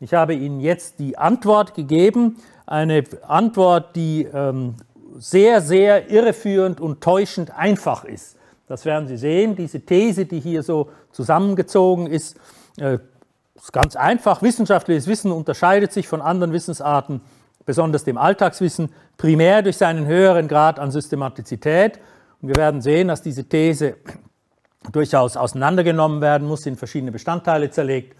Ich habe Ihnen jetzt die Antwort gegeben, eine Antwort, die ähm, sehr, sehr irreführend und täuschend einfach ist. Das werden Sie sehen, diese These, die hier so zusammengezogen ist, äh, ist ganz einfach. Wissenschaftliches Wissen unterscheidet sich von anderen Wissensarten, besonders dem Alltagswissen, primär durch seinen höheren Grad an Systematizität. Und wir werden sehen, dass diese These durchaus auseinandergenommen werden muss, in verschiedene Bestandteile zerlegt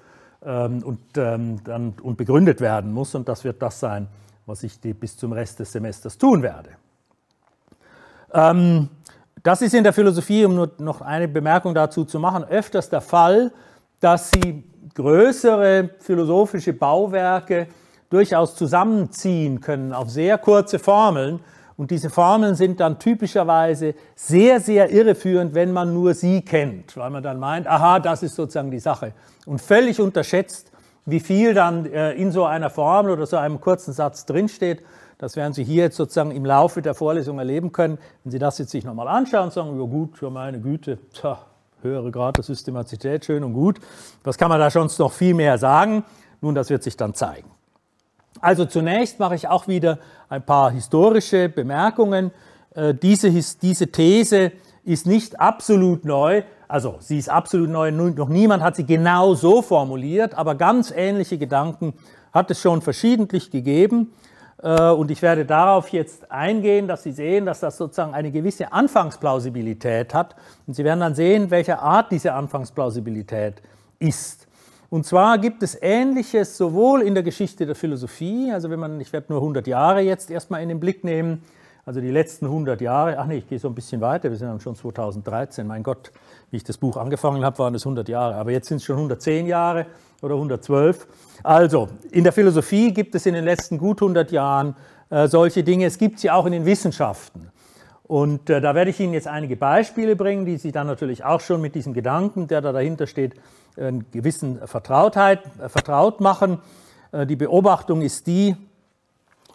ähm, und, ähm, dann, und begründet werden muss. Und das wird das sein, was ich bis zum Rest des Semesters tun werde. Ähm, das ist in der Philosophie, um nur noch eine Bemerkung dazu zu machen, öfters der Fall, dass sie größere philosophische Bauwerke durchaus zusammenziehen können auf sehr kurze Formeln und diese Formeln sind dann typischerweise sehr, sehr irreführend, wenn man nur sie kennt, weil man dann meint, aha, das ist sozusagen die Sache. Und völlig unterschätzt, wie viel dann äh, in so einer Formel oder so einem kurzen Satz drinsteht. Das werden Sie hier jetzt sozusagen im Laufe der Vorlesung erleben können. Wenn Sie das jetzt sich nochmal anschauen und sagen, ja gut, ja meine Güte, tja, höhere Grad der Systematizität, schön und gut. Was kann man da schon noch viel mehr sagen? Nun, das wird sich dann zeigen. Also zunächst mache ich auch wieder ein paar historische Bemerkungen. Äh, diese, diese These ist nicht absolut neu, also sie ist absolut neu, noch niemand hat sie genau so formuliert, aber ganz ähnliche Gedanken hat es schon verschiedentlich gegeben. Äh, und ich werde darauf jetzt eingehen, dass Sie sehen, dass das sozusagen eine gewisse Anfangsplausibilität hat. Und Sie werden dann sehen, welcher Art diese Anfangsplausibilität ist. Und zwar gibt es Ähnliches sowohl in der Geschichte der Philosophie, also wenn man, ich werde nur 100 Jahre jetzt erstmal in den Blick nehmen, also die letzten 100 Jahre, ach nee, ich gehe so ein bisschen weiter, wir sind schon 2013, mein Gott, wie ich das Buch angefangen habe, waren es 100 Jahre, aber jetzt sind es schon 110 Jahre oder 112. Also, in der Philosophie gibt es in den letzten gut 100 Jahren äh, solche Dinge, es gibt sie auch in den Wissenschaften. Und äh, da werde ich Ihnen jetzt einige Beispiele bringen, die Sie dann natürlich auch schon mit diesem Gedanken, der da dahinter steht, in gewissen Vertrautheit, äh, vertraut machen. Äh, die Beobachtung ist die,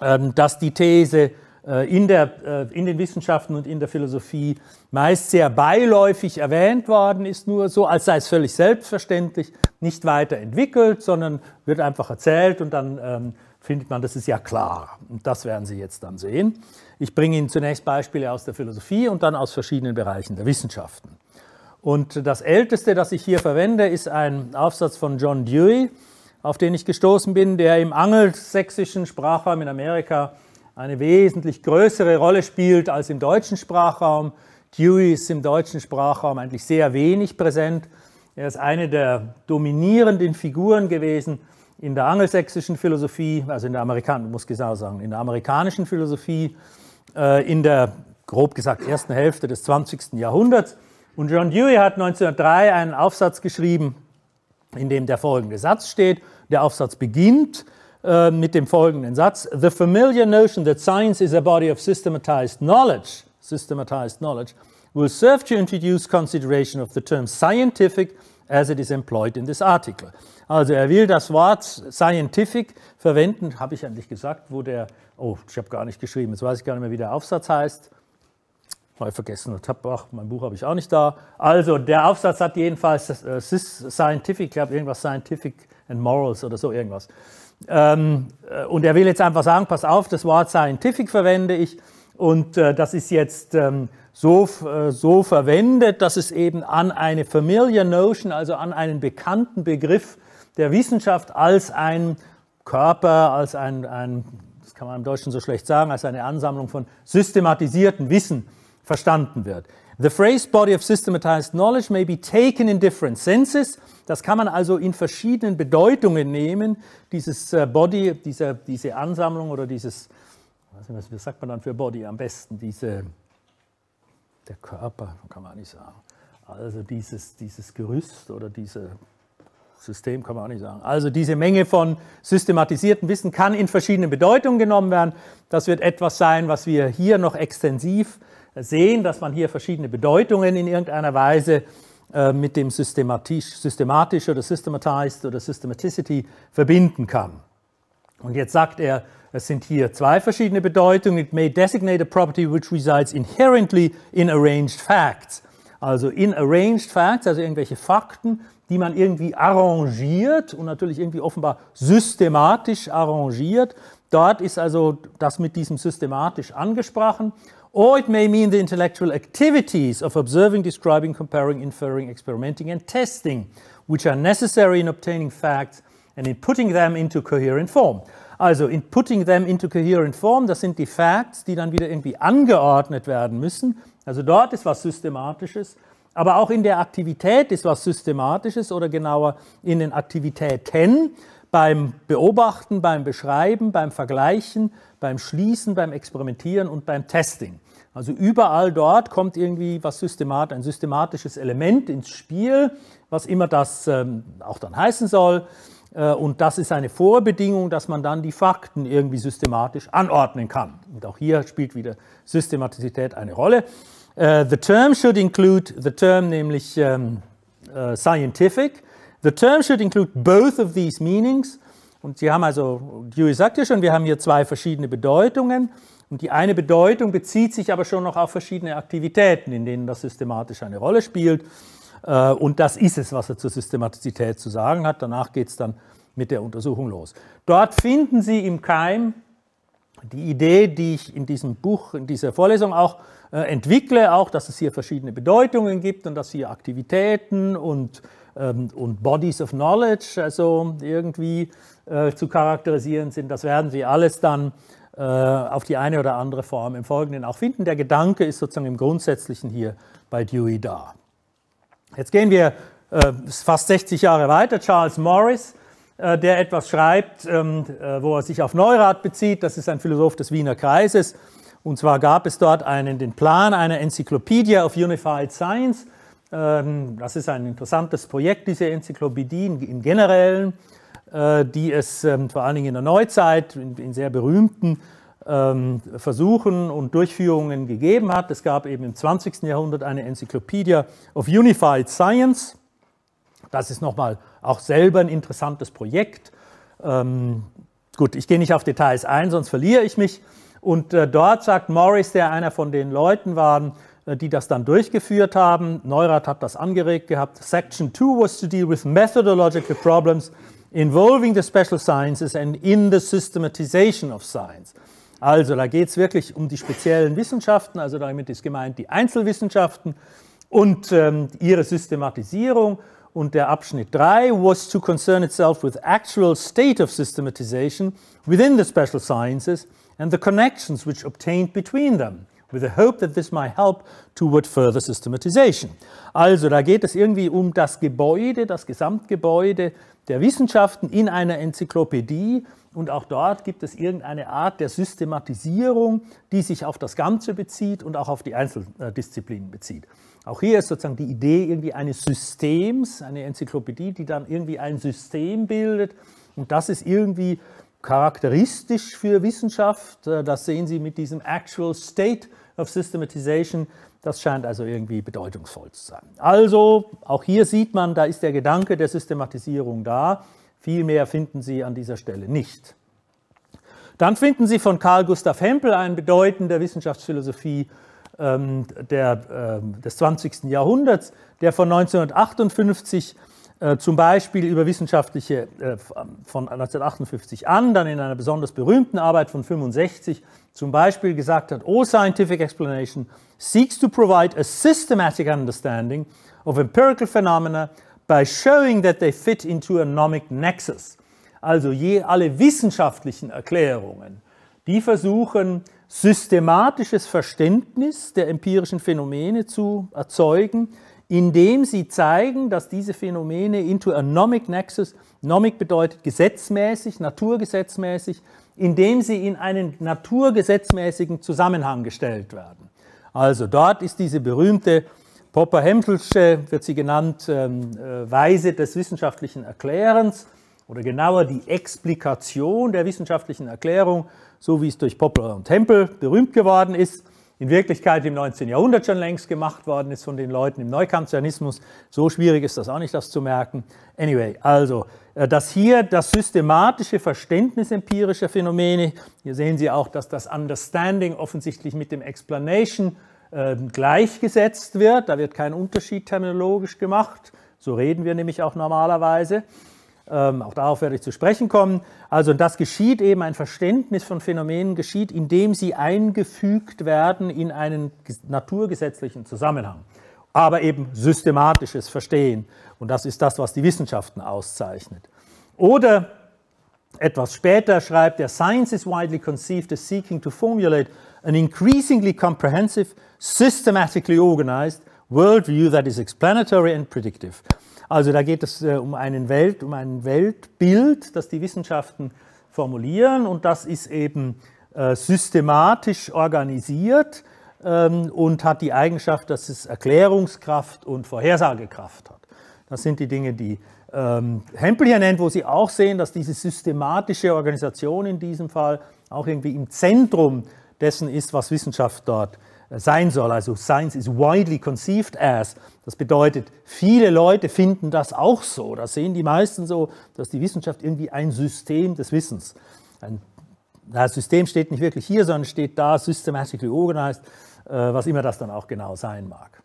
ähm, dass die These äh, in, der, in den Wissenschaften und in der Philosophie meist sehr beiläufig erwähnt worden ist, nur so, als sei es völlig selbstverständlich, nicht weiterentwickelt, sondern wird einfach erzählt und dann ähm, findet man, das ist ja klar. Und das werden Sie jetzt dann sehen. Ich bringe Ihnen zunächst Beispiele aus der Philosophie und dann aus verschiedenen Bereichen der Wissenschaften. Und das älteste, das ich hier verwende, ist ein Aufsatz von John Dewey, auf den ich gestoßen bin, der im angelsächsischen Sprachraum in Amerika eine wesentlich größere Rolle spielt als im deutschen Sprachraum. Dewey ist im deutschen Sprachraum eigentlich sehr wenig präsent. Er ist eine der dominierenden Figuren gewesen in der angelsächsischen Philosophie, also in der amerikanischen, muss genau sagen, in der amerikanischen Philosophie, äh, in der grob gesagt ersten Hälfte des 20. Jahrhunderts. Und John Dewey hat 1903 einen Aufsatz geschrieben, in dem der folgende Satz steht. Der Aufsatz beginnt äh, mit dem folgenden Satz: The familiar notion that science is a body of systematized knowledge, systematized knowledge, will serve to introduce consideration of the term scientific as it is employed in this article. Also er will das Wort scientific verwenden, habe ich eigentlich gesagt, wo der, oh, ich habe gar nicht geschrieben, jetzt weiß ich gar nicht mehr, wie der Aufsatz heißt mal vergessen und habe auch, mein Buch habe ich auch nicht da. Also der Aufsatz hat jedenfalls äh, Scientific, ich glaube irgendwas Scientific and Morals oder so irgendwas. Ähm, äh, und er will jetzt einfach sagen, pass auf, das Wort Scientific verwende ich und äh, das ist jetzt ähm, so, äh, so verwendet, dass es eben an eine familiar notion, also an einen bekannten Begriff der Wissenschaft als ein Körper, als ein, ein das kann man im Deutschen so schlecht sagen, als eine Ansammlung von systematisierten Wissen verstanden wird. The phrase body of systematized knowledge may be taken in different senses. Das kann man also in verschiedenen Bedeutungen nehmen. Dieses äh, Body, diese, diese Ansammlung oder dieses, was sagt man dann für Body am besten? Diese, der Körper, kann man nicht sagen. Also dieses, dieses Gerüst oder dieses System kann man auch nicht sagen. Also diese Menge von systematisierten Wissen kann in verschiedenen Bedeutungen genommen werden. Das wird etwas sein, was wir hier noch extensiv sehen, dass man hier verschiedene Bedeutungen in irgendeiner Weise äh, mit dem systematisch, systematisch oder systematized oder systematicity verbinden kann. Und jetzt sagt er, es sind hier zwei verschiedene Bedeutungen. It may designate a property which resides inherently in arranged facts. Also in arranged facts, also irgendwelche Fakten, die man irgendwie arrangiert und natürlich irgendwie offenbar systematisch arrangiert. Dort ist also das mit diesem systematisch angesprochen. Or it may mean the intellectual activities of observing, describing, comparing, inferring, experimenting, and testing, which are necessary in obtaining facts and in putting them into coherent form. Also in putting them into coherent form, das sind die Facts, die dann wieder irgendwie angeordnet werden müssen. Also dort ist was Systematisches, aber auch in der Aktivität ist was Systematisches oder genauer in den Aktivitäten beim Beobachten, beim Beschreiben, beim Vergleichen, beim Schließen, beim Experimentieren und beim Testing. Also überall dort kommt irgendwie was systemat, ein systematisches Element ins Spiel, was immer das ähm, auch dann heißen soll. Äh, und das ist eine Vorbedingung, dass man dann die Fakten irgendwie systematisch anordnen kann. Und auch hier spielt wieder Systematizität eine Rolle. Äh, the term should include the term nämlich ähm, äh, scientific The term should include both of these meanings. Und Sie haben also, Dewey sagt ja schon, wir haben hier zwei verschiedene Bedeutungen. Und die eine Bedeutung bezieht sich aber schon noch auf verschiedene Aktivitäten, in denen das systematisch eine Rolle spielt. Äh, und das ist es, was er zur Systematizität zu sagen hat. Danach geht es dann mit der Untersuchung los. Dort finden Sie im Keim die Idee, die ich in diesem Buch, in dieser Vorlesung auch äh, entwickle, auch, dass es hier verschiedene Bedeutungen gibt und dass hier Aktivitäten und ähm, und Bodies of Knowledge, also irgendwie äh, zu charakterisieren sind. Das werden Sie alles dann äh, auf die eine oder andere Form im Folgenden auch finden. Der Gedanke ist sozusagen im Grundsätzlichen hier bei Dewey da. Jetzt gehen wir äh, fast 60 Jahre weiter. Charles Morris, der etwas schreibt, ähm, wo er sich auf Neurath bezieht. Das ist ein Philosoph des Wiener Kreises. Und zwar gab es dort einen, den Plan einer Encyclopedia of Unified Science – ähm, das ist ein interessantes Projekt, diese Enzyklopädien im Generellen, äh, die es ähm, vor allen Dingen in der Neuzeit in sehr berühmten ähm, Versuchen und Durchführungen gegeben hat. Es gab eben im 20. Jahrhundert eine Encyclopedia of Unified Science. Das ist nochmal auch selber ein interessantes Projekt. Gut, ich gehe nicht auf Details ein, sonst verliere ich mich. Und äh, dort sagt Morris, der einer von den Leuten war, äh, die das dann durchgeführt haben. Neurath hat das angeregt gehabt. Section 2 was to deal with methodological problems involving the special sciences and in the systematization of science. Also da geht es wirklich um die speziellen Wissenschaften, also damit ist gemeint die Einzelwissenschaften und ähm, ihre Systematisierung. Und der Abschnitt 3 was to concern itself with actual state of systematization within the special sciences and the connections which obtained between them with the hope that this might help toward further systematization. Also da geht es irgendwie um das Gebäude, das Gesamtgebäude der Wissenschaften in einer Enzyklopädie und auch dort gibt es irgendeine Art der Systematisierung, die sich auf das Ganze bezieht und auch auf die Einzeldisziplinen bezieht. Auch hier ist sozusagen die Idee irgendwie eines Systems, eine Enzyklopädie, die dann irgendwie ein System bildet und das ist irgendwie charakteristisch für Wissenschaft. Äh, das sehen Sie mit diesem Actual State of Systematization. Das scheint also irgendwie bedeutungsvoll zu sein. Also, auch hier sieht man, da ist der Gedanke der Systematisierung da. Viel mehr finden Sie an dieser Stelle nicht. Dann finden Sie von Karl Gustav Hempel, einen bedeutenden der Wissenschaftsphilosophie ähm, der, äh, des 20. Jahrhunderts, der von 1958 äh, zum Beispiel über wissenschaftliche äh, von 1958 an, dann in einer besonders berühmten Arbeit von 65 zum Beispiel gesagt hat, All oh, scientific explanation seeks to provide a systematic understanding of empirical phenomena by showing that they fit into a nomic nexus. Also je alle wissenschaftlichen Erklärungen, die versuchen, systematisches Verständnis der empirischen Phänomene zu erzeugen, indem sie zeigen, dass diese Phänomene into a nomic nexus, nomic bedeutet gesetzmäßig, naturgesetzmäßig, indem sie in einen naturgesetzmäßigen Zusammenhang gestellt werden. Also dort ist diese berühmte Popper-Hempelsche, wird sie genannt, ähm, äh, Weise des wissenschaftlichen Erklärens oder genauer die Explikation der wissenschaftlichen Erklärung, so wie es durch Popper und Hempel berühmt geworden ist in Wirklichkeit im 19. Jahrhundert schon längst gemacht worden ist von den Leuten im Neukantianismus. So schwierig ist das auch nicht, das zu merken. Anyway, also, äh, dass hier das systematische Verständnis empirischer Phänomene, hier sehen Sie auch, dass das Understanding offensichtlich mit dem Explanation äh, gleichgesetzt wird. Da wird kein Unterschied terminologisch gemacht. So reden wir nämlich auch normalerweise. Ähm, auch darauf werde ich zu sprechen kommen. Also das geschieht eben, ein Verständnis von Phänomenen geschieht, indem sie eingefügt werden in einen naturgesetzlichen Zusammenhang. Aber eben systematisches Verstehen. Und das ist das, was die Wissenschaften auszeichnet. Oder etwas später schreibt er, Science is widely conceived as seeking to formulate an increasingly comprehensive, systematically organized worldview that is explanatory and predictive. Also da geht es äh, um, einen Welt, um ein Weltbild, das die Wissenschaften formulieren und das ist eben äh, systematisch organisiert ähm, und hat die Eigenschaft, dass es Erklärungskraft und Vorhersagekraft hat. Das sind die Dinge, die ähm, Hempel hier nennt, wo Sie auch sehen, dass diese systematische Organisation in diesem Fall auch irgendwie im Zentrum dessen ist, was Wissenschaft dort sein soll. Also Science is widely conceived as. Das bedeutet, viele Leute finden das auch so. Das sehen die meisten so, dass die Wissenschaft irgendwie ein System des Wissens. Ein, das System steht nicht wirklich hier, sondern steht da, systematically organized, äh, was immer das dann auch genau sein mag.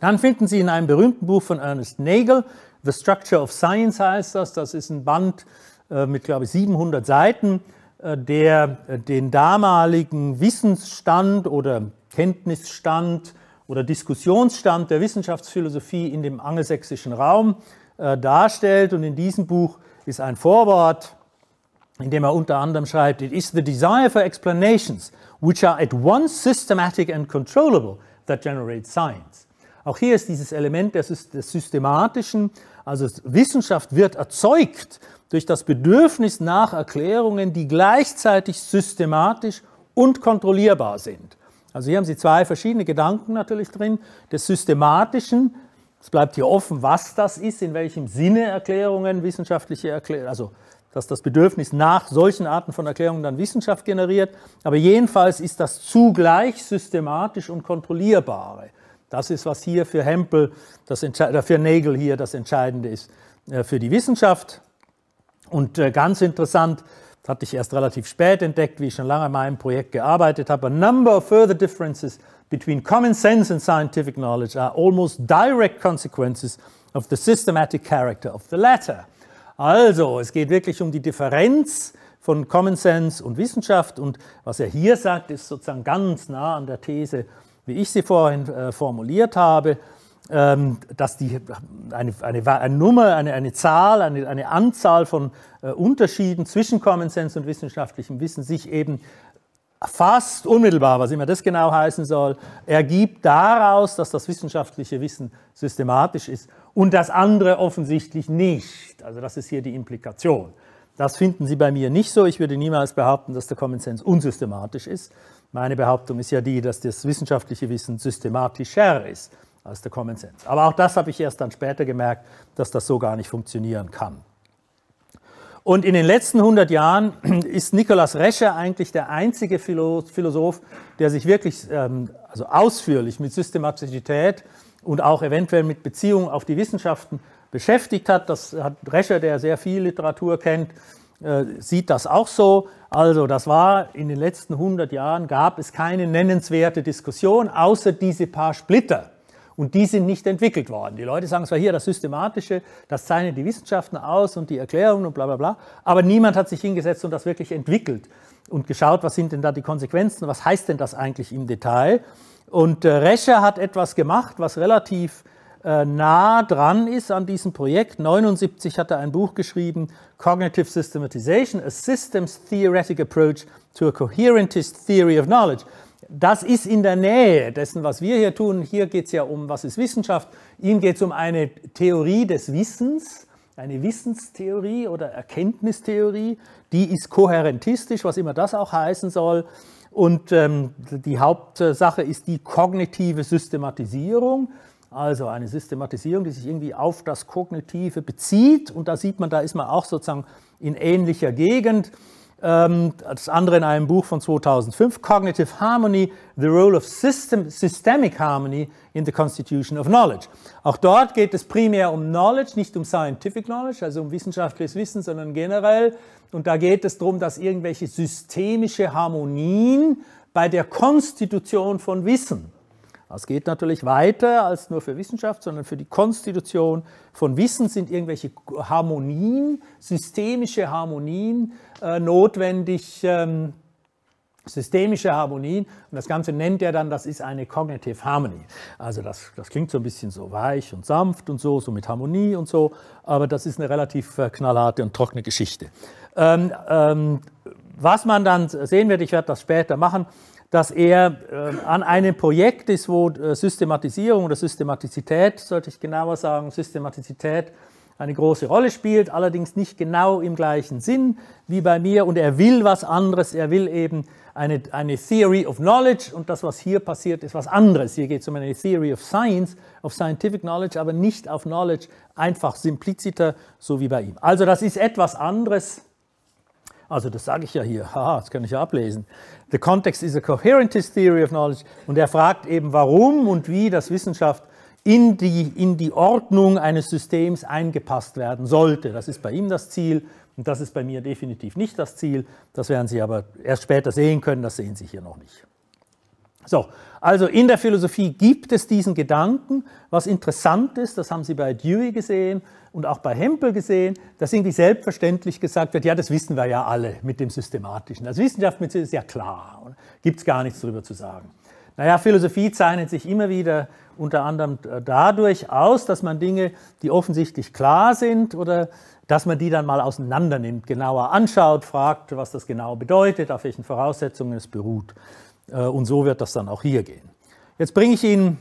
Dann finden Sie in einem berühmten Buch von Ernest Nagel, The Structure of Science heißt das, das ist ein Band äh, mit, glaube ich, 700 Seiten, äh, der den damaligen Wissensstand oder Kenntnisstand oder Diskussionsstand der Wissenschaftsphilosophie in dem angelsächsischen Raum äh, darstellt. Und in diesem Buch ist ein Vorwort, in dem er unter anderem schreibt, It is the desire for explanations which are at once systematic and controllable that generates science. Auch hier ist dieses Element des, des Systematischen, also Wissenschaft wird erzeugt durch das Bedürfnis nach Erklärungen, die gleichzeitig systematisch und kontrollierbar sind. Also hier haben Sie zwei verschiedene Gedanken natürlich drin. Des systematischen, es bleibt hier offen, was das ist, in welchem Sinne Erklärungen, wissenschaftliche Erklärungen, also dass das Bedürfnis nach solchen Arten von Erklärungen dann Wissenschaft generiert. Aber jedenfalls ist das zugleich systematisch und kontrollierbare. Das ist, was hier für Hempel, das Entsche für Nagel hier das Entscheidende ist äh, für die Wissenschaft. Und äh, ganz interessant, das hatte ich erst relativ spät entdeckt, wie ich schon lange an meinem Projekt gearbeitet habe. A number of further differences between common sense and scientific knowledge are almost direct consequences of the systematic character of the latter. Also, es geht wirklich um die Differenz von Common Sense und Wissenschaft. Und was er hier sagt, ist sozusagen ganz nah an der These, wie ich sie vorhin äh, formuliert habe. Ähm, dass die, eine, eine, eine Nummer, eine, eine Zahl, eine, eine Anzahl von äh, Unterschieden zwischen Common Sense und wissenschaftlichem Wissen sich eben fast unmittelbar, was immer das genau heißen soll, ergibt daraus, dass das wissenschaftliche Wissen systematisch ist und das andere offensichtlich nicht. Also das ist hier die Implikation. Das finden Sie bei mir nicht so. Ich würde niemals behaupten, dass der Common Sense unsystematisch ist. Meine Behauptung ist ja die, dass das wissenschaftliche Wissen systematischer ist als der Common Sense. Aber auch das habe ich erst dann später gemerkt, dass das so gar nicht funktionieren kann. Und in den letzten 100 Jahren ist Nikolaus Rescher eigentlich der einzige Philosoph, der sich wirklich ähm, also ausführlich mit Systematizität und auch eventuell mit Beziehungen auf die Wissenschaften beschäftigt hat. Das hat Rescher, der sehr viel Literatur kennt, äh, sieht das auch so. Also das war in den letzten 100 Jahren, gab es keine nennenswerte Diskussion, außer diese paar Splitter und die sind nicht entwickelt worden. Die Leute sagen zwar hier das Systematische, das zeichnen die Wissenschaften aus und die Erklärungen und bla bla bla, aber niemand hat sich hingesetzt und das wirklich entwickelt und geschaut, was sind denn da die Konsequenzen, was heißt denn das eigentlich im Detail. Und äh, Rescher hat etwas gemacht, was relativ äh, nah dran ist an diesem Projekt. 1979 hat er ein Buch geschrieben, Cognitive Systematization, a Systems Theoretic Approach to a Coherentist Theory of Knowledge. Das ist in der Nähe dessen, was wir hier tun. Hier geht es ja um, was ist Wissenschaft. Ihm geht es um eine Theorie des Wissens, eine Wissenstheorie oder Erkenntnistheorie. Die ist kohärentistisch, was immer das auch heißen soll. Und ähm, die Hauptsache ist die kognitive Systematisierung. Also eine Systematisierung, die sich irgendwie auf das Kognitive bezieht. Und da sieht man, da ist man auch sozusagen in ähnlicher Gegend. Ähm, das andere in einem Buch von 2005, Cognitive Harmony, The Role of System, Systemic Harmony in the Constitution of Knowledge. Auch dort geht es primär um Knowledge, nicht um Scientific Knowledge, also um wissenschaftliches Wissen, sondern generell. Und da geht es darum, dass irgendwelche systemische Harmonien bei der Konstitution von Wissen das geht natürlich weiter als nur für Wissenschaft, sondern für die Konstitution von Wissen sind irgendwelche Harmonien, systemische Harmonien äh, notwendig, ähm, systemische Harmonien. Und das Ganze nennt er dann, das ist eine Cognitive Harmony. Also das, das klingt so ein bisschen so weich und sanft und so, so mit Harmonie und so, aber das ist eine relativ äh, knallharte und trockene Geschichte. Ähm, ähm, was man dann sehen wird, ich werde das später machen, dass er äh, an einem Projekt ist, wo äh, Systematisierung oder Systematizität, sollte ich genauer sagen, Systematizität eine große Rolle spielt, allerdings nicht genau im gleichen Sinn wie bei mir. Und er will was anderes, er will eben eine, eine Theory of Knowledge und das, was hier passiert, ist was anderes. Hier geht es um eine Theory of Science, of Scientific Knowledge, aber nicht auf Knowledge einfach simpliziter, so wie bei ihm. Also das ist etwas anderes also das sage ich ja hier, haha, das kann ich ja ablesen. The context is a coherentist theory of knowledge. Und er fragt eben, warum und wie das Wissenschaft in die, in die Ordnung eines Systems eingepasst werden sollte. Das ist bei ihm das Ziel und das ist bei mir definitiv nicht das Ziel. Das werden Sie aber erst später sehen können, das sehen Sie hier noch nicht. So, also in der Philosophie gibt es diesen Gedanken. Was interessant ist, das haben Sie bei Dewey gesehen und auch bei Hempel gesehen, dass irgendwie selbstverständlich gesagt wird, ja, das wissen wir ja alle mit dem Systematischen. Also Wissenschaft ist ja klar, gibt es gar nichts darüber zu sagen. Naja, Philosophie zeichnet sich immer wieder unter anderem äh, dadurch aus, dass man Dinge, die offensichtlich klar sind oder dass man die dann mal auseinander nimmt, genauer anschaut, fragt, was das genau bedeutet, auf welchen Voraussetzungen es beruht. Äh, und so wird das dann auch hier gehen. Jetzt bringe ich Ihnen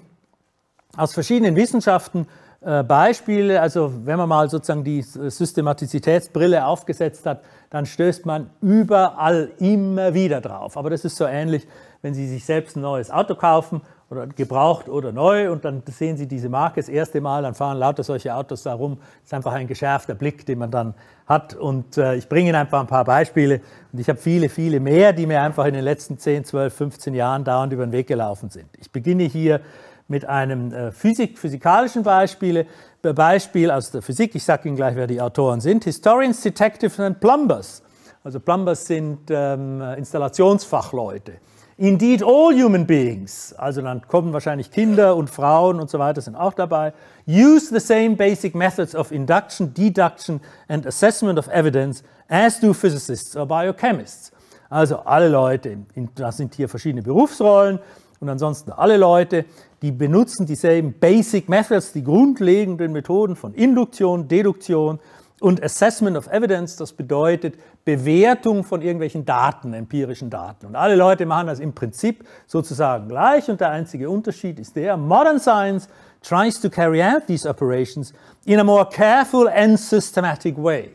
aus verschiedenen Wissenschaften äh, Beispiele. Also wenn man mal sozusagen die Systematizitätsbrille aufgesetzt hat, dann stößt man überall immer wieder drauf. Aber das ist so ähnlich, wenn Sie sich selbst ein neues Auto kaufen oder gebraucht oder neu und dann sehen Sie diese Marke das erste Mal, dann fahren lauter solche Autos da rum. Das ist einfach ein geschärfter Blick, den man dann hat. Und äh, ich bringe Ihnen einfach ein paar Beispiele. Und ich habe viele, viele mehr, die mir einfach in den letzten 10, 12, 15 Jahren dauernd über den Weg gelaufen sind. Ich beginne hier mit einem äh, Physik, physikalischen Beispiel, Beispiel aus der Physik. Ich sage Ihnen gleich, wer die Autoren sind. Historians, Detectives and Plumbers. Also Plumbers sind ähm, Installationsfachleute. Indeed, all human beings, also dann kommen wahrscheinlich Kinder und Frauen und so weiter, sind auch dabei, use the same basic methods of induction, deduction and assessment of evidence as do physicists or biochemists. Also alle Leute, das sind hier verschiedene Berufsrollen und ansonsten alle Leute, die benutzen dieselben basic methods, die grundlegenden Methoden von Induktion, Deduktion, und Assessment of Evidence, das bedeutet Bewertung von irgendwelchen Daten, empirischen Daten. Und alle Leute machen das im Prinzip sozusagen gleich und der einzige Unterschied ist der, Modern Science tries to carry out these operations in a more careful and systematic way.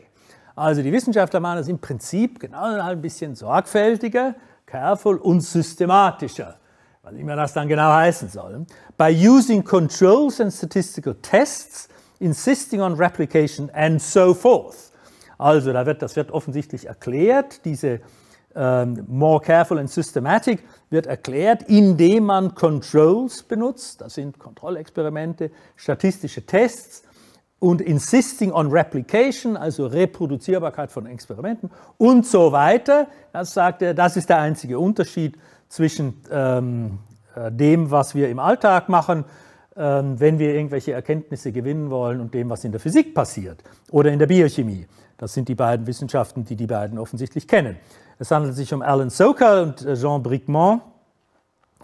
Also die Wissenschaftler machen das im Prinzip genau ein bisschen sorgfältiger, careful und systematischer, was immer das dann genau heißen soll. By using controls and statistical tests – insisting on replication and so forth. Also da wird, das wird offensichtlich erklärt, diese ähm, more careful and systematic wird erklärt, indem man Controls benutzt, das sind Kontrollexperimente, statistische Tests und insisting on replication, also Reproduzierbarkeit von Experimenten und so weiter. Das sagt er, das ist der einzige Unterschied zwischen ähm, äh, dem, was wir im Alltag machen ähm, wenn wir irgendwelche Erkenntnisse gewinnen wollen und dem, was in der Physik passiert oder in der Biochemie. Das sind die beiden Wissenschaften, die die beiden offensichtlich kennen. Es handelt sich um Alan Sokal und äh, Jean Bricmont.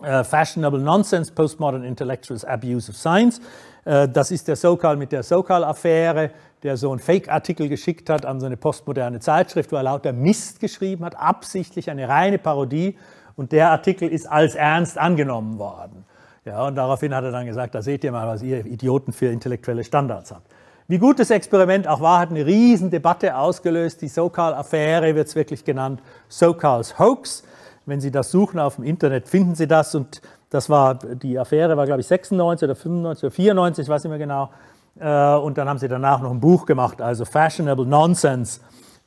Äh, Fashionable Nonsense, Postmodern Intellectuals Abuse of Science. Äh, das ist der Sokal mit der Sokal-Affäre, der so einen Fake-Artikel geschickt hat an so eine postmoderne Zeitschrift, wo er lauter Mist geschrieben hat, absichtlich eine reine Parodie. Und der Artikel ist als ernst angenommen worden. Ja, und daraufhin hat er dann gesagt, da seht ihr mal, was ihr Idioten für intellektuelle Standards habt. Wie gut das Experiment auch war, hat eine riesen Debatte ausgelöst. Die SoCal-Affäre wird es wirklich genannt, SoCal's Hoax. Wenn Sie das suchen auf dem Internet, finden Sie das. Und das war, die Affäre war, glaube ich, 96 oder 95 oder 94, ich weiß nicht mehr genau. Äh, und dann haben sie danach noch ein Buch gemacht, also Fashionable Nonsense,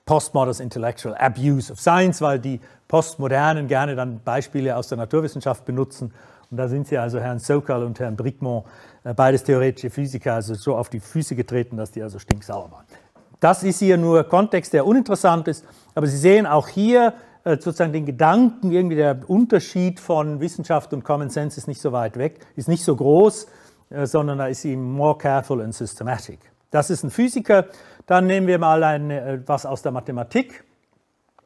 Postmodern's Intellectual Abuse of Science, weil die Postmodernen gerne dann Beispiele aus der Naturwissenschaft benutzen, und da sind Sie also Herrn Sokal und Herrn Brigmont, äh, beides theoretische Physiker, also so auf die Füße getreten, dass die also stinksauer waren. Das ist hier nur Kontext, der uninteressant ist, aber Sie sehen auch hier äh, sozusagen den Gedanken, irgendwie der Unterschied von Wissenschaft und Common Sense ist nicht so weit weg, ist nicht so groß, äh, sondern da ist sie more careful and systematic. Das ist ein Physiker. Dann nehmen wir mal ein, was aus der Mathematik.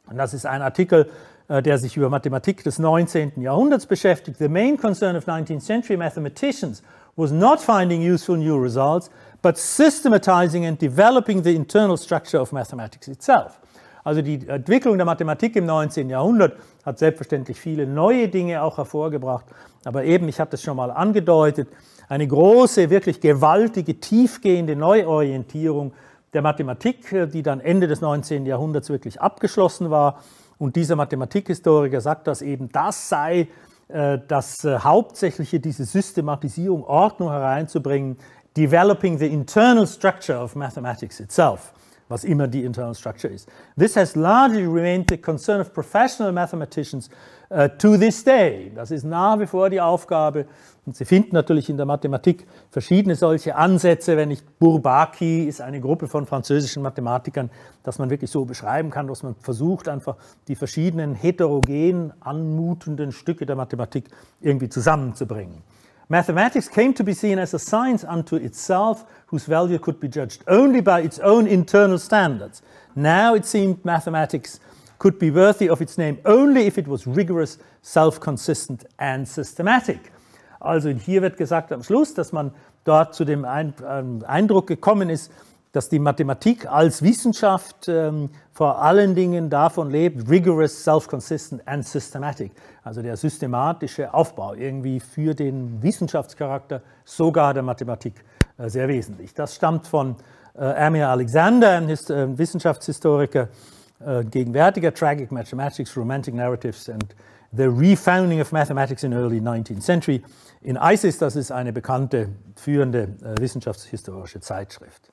Und das ist ein Artikel äh, der sich über Mathematik des 19. Jahrhunderts beschäftigt. The main concern of 19th century mathematicians was not finding useful new results, but systematizing and developing the internal structure of mathematics itself. Also die Entwicklung der Mathematik im 19. Jahrhundert hat selbstverständlich viele neue Dinge auch hervorgebracht, aber eben, ich habe das schon mal angedeutet, eine große, wirklich gewaltige, tiefgehende Neuorientierung der Mathematik, äh, die dann Ende des 19. Jahrhunderts wirklich abgeschlossen war und dieser Mathematikhistoriker sagt, dass eben das sei äh, das äh, Hauptsächliche, diese Systematisierung, Ordnung hereinzubringen, developing the internal structure of mathematics itself, was immer die internal structure ist. This has largely remained the concern of professional mathematicians uh, to this day. Das ist nach wie vor die Aufgabe und Sie finden natürlich in der Mathematik verschiedene solche Ansätze, wenn nicht Bourbaki ist eine Gruppe von französischen Mathematikern, dass man wirklich so beschreiben kann, dass man versucht einfach die verschiedenen heterogen anmutenden Stücke der Mathematik irgendwie zusammenzubringen. Mathematics came to be seen as a science unto itself, whose value could be judged only by its own internal standards. Now it seemed mathematics could be worthy of its name only if it was rigorous, self consistent, and systematic. Also hier wird gesagt am Schluss, dass man dort zu dem ähm, Eindruck gekommen ist, dass die Mathematik als Wissenschaft ähm, vor allen Dingen davon lebt, rigorous, self-consistent and systematic. Also der systematische Aufbau irgendwie für den Wissenschaftscharakter sogar der Mathematik äh, sehr wesentlich. Das stammt von äh, Amir Alexander, ein Hist äh, Wissenschaftshistoriker, äh, gegenwärtiger Tragic Mathematics, Romantic Narratives and The Refounding of Mathematics in Early 19th Century in ISIS. Das ist eine bekannte, führende äh, wissenschaftshistorische Zeitschrift.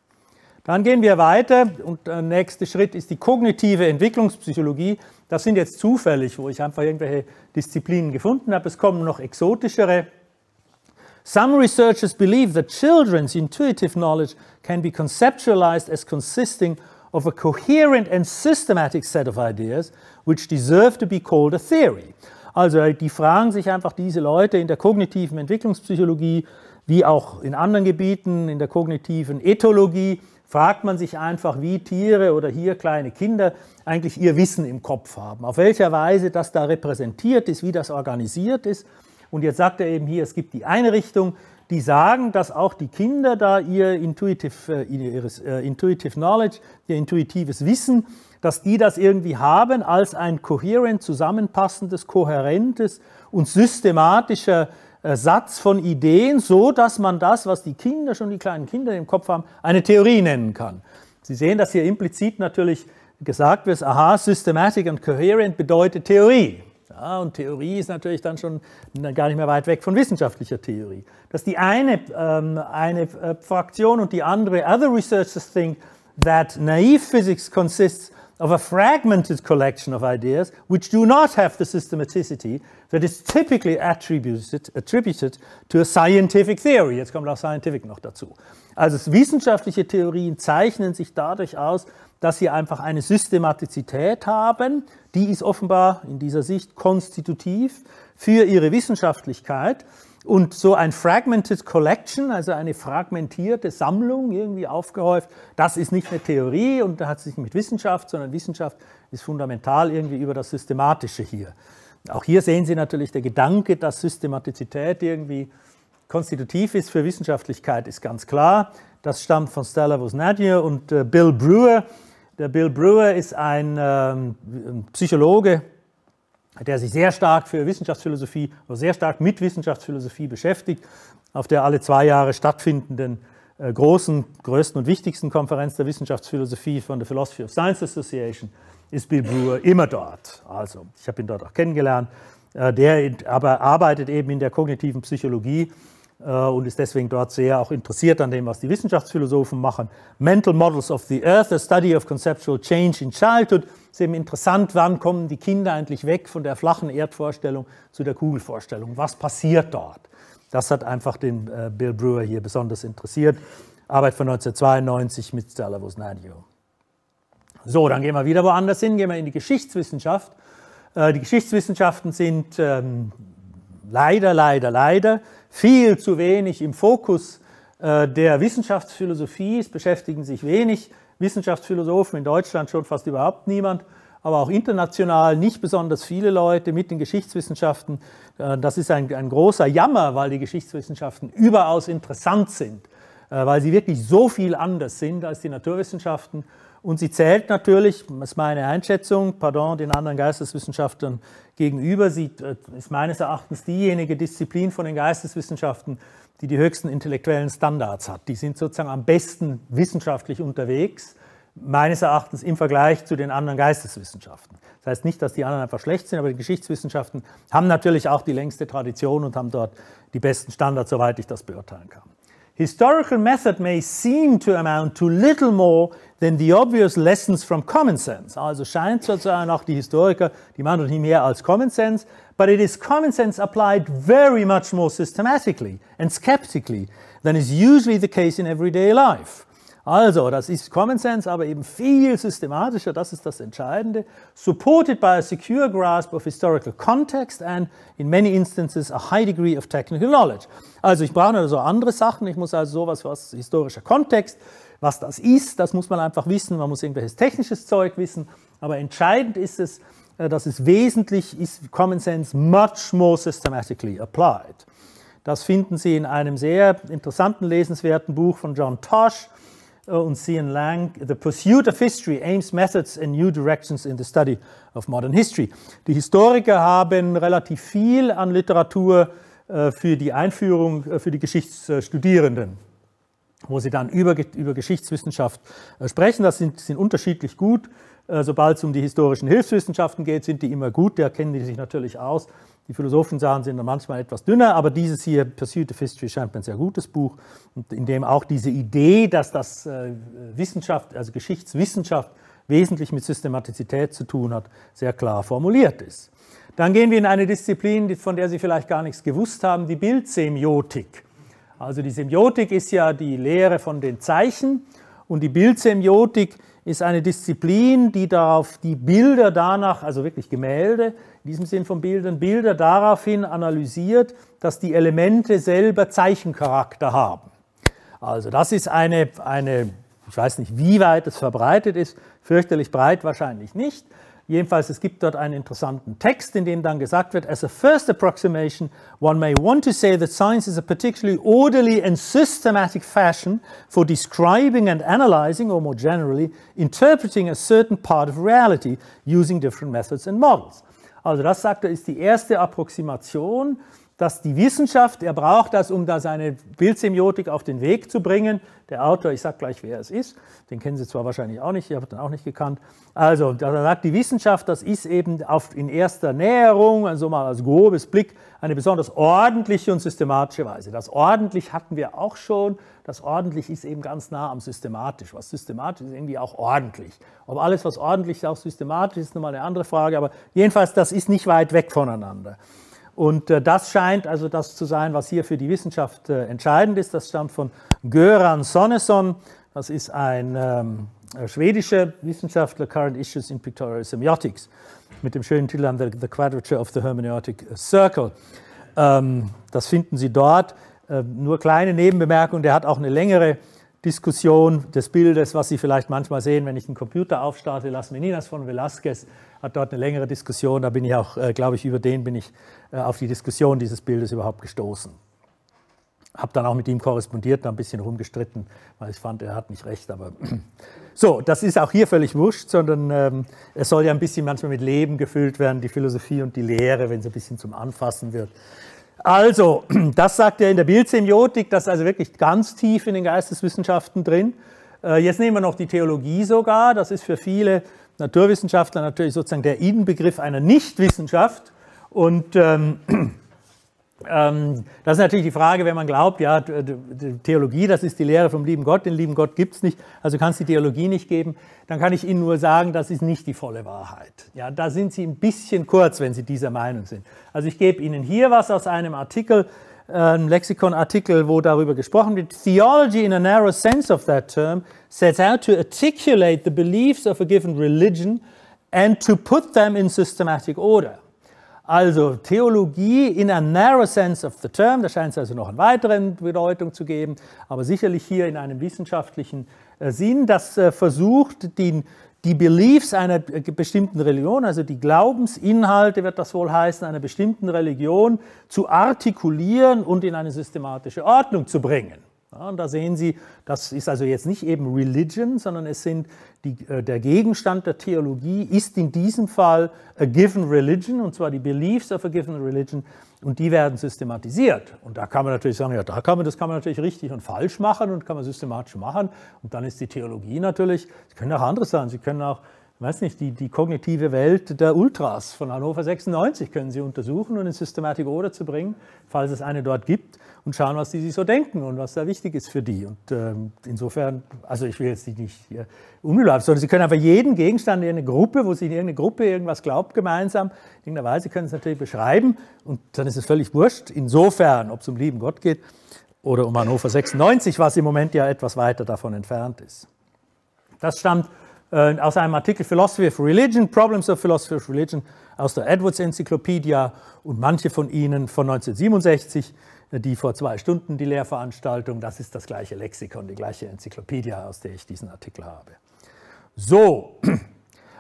Dann gehen wir weiter und der äh, nächste Schritt ist die kognitive Entwicklungspsychologie. Das sind jetzt zufällig, wo ich einfach irgendwelche Disziplinen gefunden habe. Es kommen noch exotischere. Some researchers believe that children's intuitive knowledge can be conceptualized as consisting of a coherent and systematic set of ideas which deserve to be called a theory. Also äh, die fragen sich einfach diese Leute in der kognitiven Entwicklungspsychologie, wie auch in anderen Gebieten, in der kognitiven Ethologie, fragt man sich einfach, wie Tiere oder hier kleine Kinder eigentlich ihr Wissen im Kopf haben, auf welcher Weise das da repräsentiert ist, wie das organisiert ist. Und jetzt sagt er eben hier, es gibt die eine Richtung, die sagen, dass auch die Kinder da ihr intuitive, äh, ihr äh, intuitive Knowledge, ihr intuitives Wissen, dass die das irgendwie haben als ein kohärent, zusammenpassendes, kohärentes und systematischer äh, Satz von Ideen, so dass man das, was die Kinder, schon die kleinen Kinder im Kopf haben, eine Theorie nennen kann. Sie sehen, dass hier implizit natürlich gesagt wird, aha, systematic and coherent bedeutet Theorie. Ja, und Theorie ist natürlich dann schon äh, gar nicht mehr weit weg von wissenschaftlicher Theorie. Dass die eine, ähm, eine äh, Fraktion und die andere, other researchers think that naive physics consists of a fragmented collection of ideas which do not have the systematicity that is typically attributed, attributed to a scientific theory. Jetzt kommt auch scientific noch dazu. Also wissenschaftliche Theorien zeichnen sich dadurch aus, dass sie einfach eine Systematizität haben, die ist offenbar in dieser Sicht konstitutiv für ihre Wissenschaftlichkeit. Und so ein Fragmented Collection, also eine fragmentierte Sammlung irgendwie aufgehäuft, das ist nicht eine Theorie und da hat es sich mit Wissenschaft, sondern Wissenschaft ist fundamental irgendwie über das Systematische hier. Auch hier sehen Sie natürlich, der Gedanke, dass Systematizität irgendwie konstitutiv ist für Wissenschaftlichkeit, ist ganz klar. Das stammt von Stella Wozniacki und äh, Bill Brewer, der Bill Brewer ist ein ähm, Psychologe, der sich sehr stark für Wissenschaftsphilosophie, oder sehr stark mit Wissenschaftsphilosophie beschäftigt, auf der alle zwei Jahre stattfindenden äh, großen, größten und wichtigsten Konferenz der Wissenschaftsphilosophie von der Philosophy of Science Association ist Bill Brewer immer dort. Also, ich habe ihn dort auch kennengelernt. Äh, der aber arbeitet eben in der kognitiven Psychologie äh, und ist deswegen dort sehr auch interessiert an dem, was die Wissenschaftsphilosophen machen. Mental Models of the Earth, a Study of Conceptual Change in Childhood. Ist eben interessant, wann kommen die Kinder eigentlich weg von der flachen Erdvorstellung zu der Kugelvorstellung? Was passiert dort? Das hat einfach den äh, Bill Brewer hier besonders interessiert. Arbeit von 1992 mit Stella Vosnadio. So, dann gehen wir wieder woanders hin, gehen wir in die Geschichtswissenschaft. Äh, die Geschichtswissenschaften sind ähm, leider, leider, leider viel zu wenig im Fokus äh, der Wissenschaftsphilosophie. Es beschäftigen sich wenig Wissenschaftsphilosophen in Deutschland, schon fast überhaupt niemand, aber auch international nicht besonders viele Leute mit den Geschichtswissenschaften. Äh, das ist ein, ein großer Jammer, weil die Geschichtswissenschaften überaus interessant sind, äh, weil sie wirklich so viel anders sind als die Naturwissenschaften und sie zählt natürlich, das ist meine Einschätzung, pardon, den anderen Geisteswissenschaftlern gegenüber, sie äh, ist meines Erachtens diejenige Disziplin von den Geisteswissenschaften, die die höchsten intellektuellen Standards hat. Die sind sozusagen am besten wissenschaftlich unterwegs, meines Erachtens im Vergleich zu den anderen Geisteswissenschaften. Das heißt nicht, dass die anderen einfach schlecht sind, aber die Geschichtswissenschaften haben natürlich auch die längste Tradition und haben dort die besten Standards, soweit ich das beurteilen kann. Historical method may seem to amount to little more than the obvious lessons from common sense. Also scheint sozusagen auch die Historiker, die machen nicht mehr als common sense, but it is common sense applied very much more systematically and skeptically than is usually the case in everyday life. Also, das ist Common Sense, aber eben viel systematischer, das ist das Entscheidende. Supported by a secure grasp of historical context and in many instances a high degree of technical knowledge. Also ich brauche also andere Sachen, ich muss also sowas was historischer Kontext, was das ist, das muss man einfach wissen, man muss irgendwelches technisches Zeug wissen, aber entscheidend ist es, äh, dass es wesentlich ist, Common Sense much more systematically applied. Das finden Sie in einem sehr interessanten, lesenswerten Buch von John Tosh, und Cian Lang, The Pursuit of History, Aims, Methods and New Directions in the Study of Modern History. Die Historiker haben relativ viel an Literatur äh, für die Einführung äh, für die Geschichtsstudierenden, wo sie dann über, über Geschichtswissenschaft äh, sprechen. Das sind, sind unterschiedlich gut. Äh, sobald es um die historischen Hilfswissenschaften geht, sind die immer gut, da kennen die sich natürlich aus. Die philosophischen sind dann manchmal etwas dünner, aber dieses hier, Pursuit of History, scheint mir ein sehr gutes Buch, in dem auch diese Idee, dass das äh, Wissenschaft, also Geschichtswissenschaft, wesentlich mit Systematizität zu tun hat, sehr klar formuliert ist. Dann gehen wir in eine Disziplin, von der Sie vielleicht gar nichts gewusst haben, die Bildsemiotik. Also die Semiotik ist ja die Lehre von den Zeichen und die Bildsemiotik ist, ist eine Disziplin, die darauf die Bilder danach, also wirklich Gemälde, in diesem Sinn von Bildern, Bilder daraufhin analysiert, dass die Elemente selber Zeichencharakter haben. Also das ist eine, eine ich weiß nicht, wie weit es verbreitet ist, fürchterlich breit wahrscheinlich nicht, Jedenfalls, es gibt dort einen interessanten Text, in dem dann gesagt wird, as a first approximation, one may want to say that science is a particularly orderly and systematic fashion for describing and analyzing, or more generally, interpreting a certain part of reality using different methods and models. Also das sagt er, ist die erste Approximation dass die Wissenschaft, er braucht das, um da seine Bildsemiotik auf den Weg zu bringen. Der Autor, ich sage gleich, wer es ist, den kennen Sie zwar wahrscheinlich auch nicht, ich habe ihn auch nicht gekannt. Also, da sagt die Wissenschaft, das ist eben auf, in erster Näherung, also mal als grobes Blick, eine besonders ordentliche und systematische Weise. Das ordentlich hatten wir auch schon. Das ordentlich ist eben ganz nah am systematisch. Was systematisch ist, irgendwie auch ordentlich. Ob alles, was ordentlich ist, auch systematisch ist, ist nochmal eine andere Frage. Aber jedenfalls, das ist nicht weit weg voneinander. Und äh, das scheint also das zu sein, was hier für die Wissenschaft äh, entscheidend ist. Das stammt von Göran Sonneson. Das ist ein ähm, äh, schwedischer Wissenschaftler, Current Issues in Pictorial Semiotics, mit dem schönen Titel The Quadrature of the Hermeneutic Circle. Ähm, das finden Sie dort. Ähm, nur kleine Nebenbemerkung, der hat auch eine längere Diskussion des Bildes, was Sie vielleicht manchmal sehen, wenn ich einen Computer aufstarte, Las Meninas von Velázquez hat dort eine längere Diskussion, da bin ich auch, äh, glaube ich, über den bin ich äh, auf die Diskussion dieses Bildes überhaupt gestoßen. Habe dann auch mit ihm korrespondiert, da ein bisschen rumgestritten, weil ich fand, er hat nicht recht, aber so, das ist auch hier völlig wurscht, sondern ähm, es soll ja ein bisschen manchmal mit Leben gefüllt werden, die Philosophie und die Lehre, wenn es ein bisschen zum Anfassen wird. Also, das sagt er in der Bildsemiotik, das ist also wirklich ganz tief in den Geisteswissenschaften drin. Äh, jetzt nehmen wir noch die Theologie sogar, das ist für viele Naturwissenschaftler natürlich sozusagen der Inbegriff einer Nichtwissenschaft. Und ähm, Ähm, das ist natürlich die Frage, wenn man glaubt, ja, Theologie, das ist die Lehre vom lieben Gott, den lieben Gott gibt es nicht, also kann es die Theologie nicht geben, dann kann ich Ihnen nur sagen, das ist nicht die volle Wahrheit. Ja, da sind Sie ein bisschen kurz, wenn Sie dieser Meinung sind. Also ich gebe Ihnen hier was aus einem Artikel, äh, einem Lexikonartikel, wo darüber gesprochen wird. Theology in a narrow sense of that term sets out to articulate the beliefs of a given religion and to put them in systematic order. Also Theologie in a narrow sense of the term, da scheint es also noch eine weitere Bedeutung zu geben, aber sicherlich hier in einem wissenschaftlichen äh, Sinn, das äh, versucht, die, die Beliefs einer äh, bestimmten Religion, also die Glaubensinhalte, wird das wohl heißen, einer bestimmten Religion zu artikulieren und in eine systematische Ordnung zu bringen. Ja, und da sehen Sie, das ist also jetzt nicht eben Religion, sondern es sind die, äh, der Gegenstand der Theologie ist in diesem Fall a given religion, und zwar die Beliefs of a given religion, und die werden systematisiert. Und da kann man natürlich sagen, ja, da kann man, das kann man natürlich richtig und falsch machen und kann man systematisch machen. Und dann ist die Theologie natürlich, es können auch anderes sein, Sie können auch weiß nicht, die, die kognitive Welt der Ultras von Hannover 96 können Sie untersuchen und in Systematic Order zu bringen, falls es eine dort gibt, und schauen, was die sich so denken und was da wichtig ist für die. Und ähm, insofern, also ich will jetzt die nicht hier sondern Sie können einfach jeden Gegenstand in eine Gruppe, wo Sie in irgendeine Gruppe irgendwas glaubt, gemeinsam, in irgendeiner Weise können Sie es natürlich beschreiben und dann ist es völlig wurscht, insofern, ob es um lieben Gott geht oder um Hannover 96, was im Moment ja etwas weiter davon entfernt ist. Das stammt äh, aus einem Artikel Philosophy of Religion, Problems of Philosophy of Religion aus der Edwards Enzyklopädie und manche von Ihnen von 1967, äh, die vor zwei Stunden die Lehrveranstaltung, das ist das gleiche Lexikon, die gleiche Enzyklopädie, aus der ich diesen Artikel habe. So,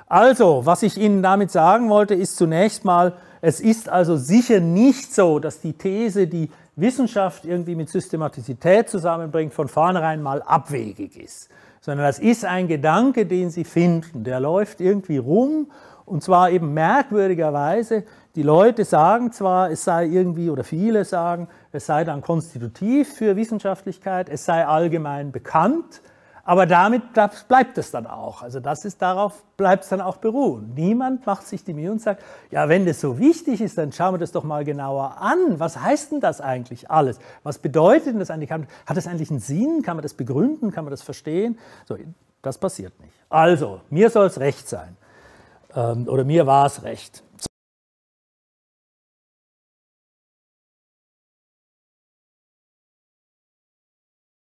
also, was ich Ihnen damit sagen wollte, ist zunächst mal, es ist also sicher nicht so, dass die These, die Wissenschaft irgendwie mit Systematizität zusammenbringt, von vornherein mal abwegig ist sondern das ist ein Gedanke, den sie finden. Der läuft irgendwie rum und zwar eben merkwürdigerweise. Die Leute sagen zwar, es sei irgendwie, oder viele sagen, es sei dann konstitutiv für Wissenschaftlichkeit, es sei allgemein bekannt, aber damit bleibt es dann auch. Also das ist darauf bleibt es dann auch beruhen. Niemand macht sich die Mühe und sagt, ja, wenn das so wichtig ist, dann schauen wir das doch mal genauer an. Was heißt denn das eigentlich alles? Was bedeutet denn das eigentlich? Hat das eigentlich einen Sinn? Kann man das begründen? Kann man das verstehen? So, das passiert nicht. Also, mir soll es recht sein. Ähm, oder mir war es recht.